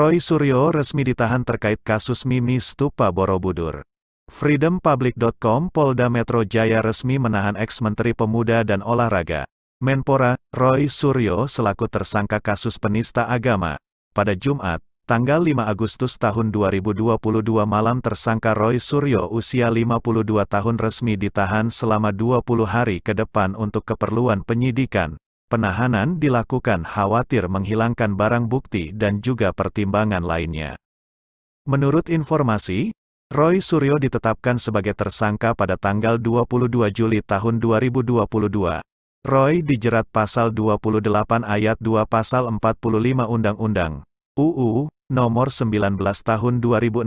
Roy Suryo resmi ditahan terkait kasus Mimi Stupa Borobudur. Freedompublic.com Polda Metro Jaya resmi menahan ex-Menteri Pemuda dan Olahraga, Menpora, Roy Suryo selaku tersangka kasus penista agama. Pada Jumat, tanggal 5 Agustus tahun 2022 malam tersangka Roy Suryo usia 52 tahun resmi ditahan selama 20 hari ke depan untuk keperluan penyidikan, penahanan dilakukan khawatir menghilangkan barang bukti dan juga pertimbangan lainnya. Menurut informasi, Roy Suryo ditetapkan sebagai tersangka pada tanggal 22 Juli tahun 2022. Roy dijerat pasal 28 ayat 2 pasal 45 Undang-Undang UU nomor 19 tahun 2016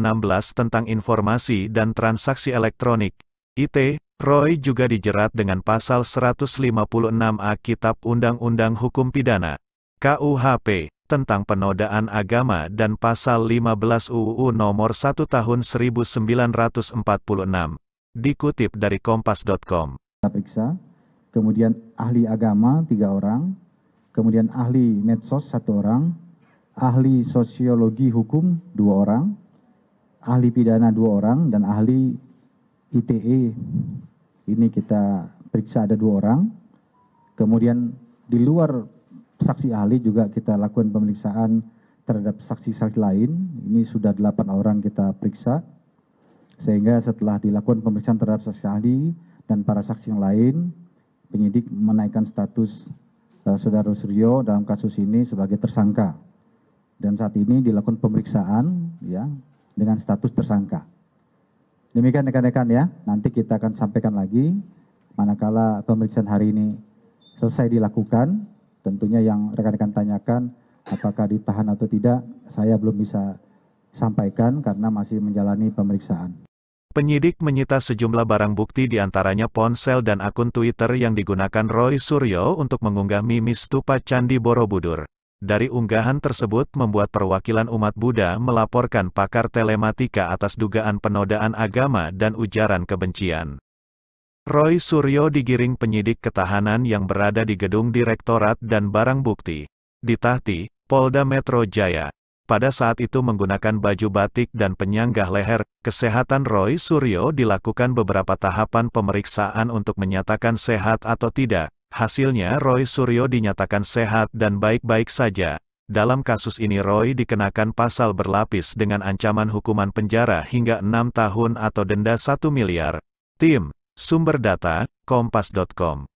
tentang informasi dan transaksi elektronik IT Roy juga dijerat dengan pasal 156 A Kitab Undang-Undang Hukum Pidana KUHP tentang penodaan agama dan pasal 15 UU nomor 1 tahun 1946 dikutip dari kompas.com. periksa, kemudian ahli agama tiga orang, kemudian ahli medsos satu orang, ahli sosiologi hukum dua orang, ahli pidana dua orang, dan ahli ITE ini kita periksa ada dua orang kemudian di luar saksi ahli juga kita lakukan pemeriksaan terhadap saksi saksi lain ini sudah delapan orang kita periksa sehingga setelah dilakukan pemeriksaan terhadap saksi ahli dan para saksi yang lain penyidik menaikkan status uh, saudara Suryo dalam kasus ini sebagai tersangka dan saat ini dilakukan pemeriksaan ya dengan status tersangka demikian rekan rekan ya nanti kita akan sampaikan lagi manakala pemeriksaan hari ini selesai dilakukan tentunya yang rekan rekan tanyakan apakah ditahan atau tidak saya belum bisa sampaikan karena masih menjalani pemeriksaan. Penyidik menyita sejumlah barang bukti diantaranya ponsel dan akun Twitter yang digunakan Roy Suryo untuk mengunggah mimis stupa Candi Borobudur. Dari unggahan tersebut membuat perwakilan umat Buddha melaporkan pakar telematika atas dugaan penodaan agama dan ujaran kebencian. Roy Suryo digiring penyidik ketahanan yang berada di gedung direktorat dan barang bukti di Polda Metro Jaya. Pada saat itu menggunakan baju batik dan penyanggah leher, kesehatan Roy Suryo dilakukan beberapa tahapan pemeriksaan untuk menyatakan sehat atau tidak, Hasilnya Roy Suryo dinyatakan sehat dan baik-baik saja. Dalam kasus ini Roy dikenakan pasal berlapis dengan ancaman hukuman penjara hingga 6 tahun atau denda 1 miliar. Tim, Sumber Data, Kompas.com